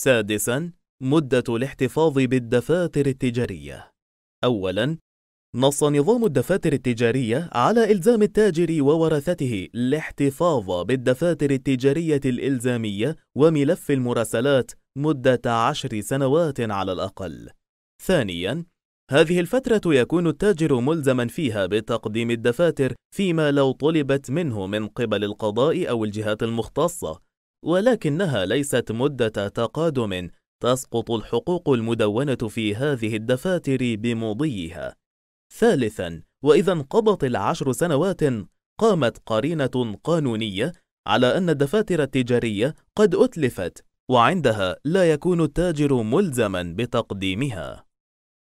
سادساً مدة الاحتفاظ بالدفاتر التجارية أولاً نص نظام الدفاتر التجارية على إلزام التاجر وورثته الاحتفاظ بالدفاتر التجارية الإلزامية وملف المراسلات مدة عشر سنوات على الأقل. ثانياً، هذه الفترة يكون التاجر ملزماً فيها بتقديم الدفاتر فيما لو طلبت منه من قبل القضاء أو الجهات المختصة، ولكنها ليست مدة تقادم تسقط الحقوق المدونة في هذه الدفاتر بمضيها. ثالثاً، وإذا انقضت العشر سنوات، قامت قرينة قانونية على أن الدفاتر التجارية قد أتلفت، وعندها لا يكون التاجر ملزماً بتقديمها.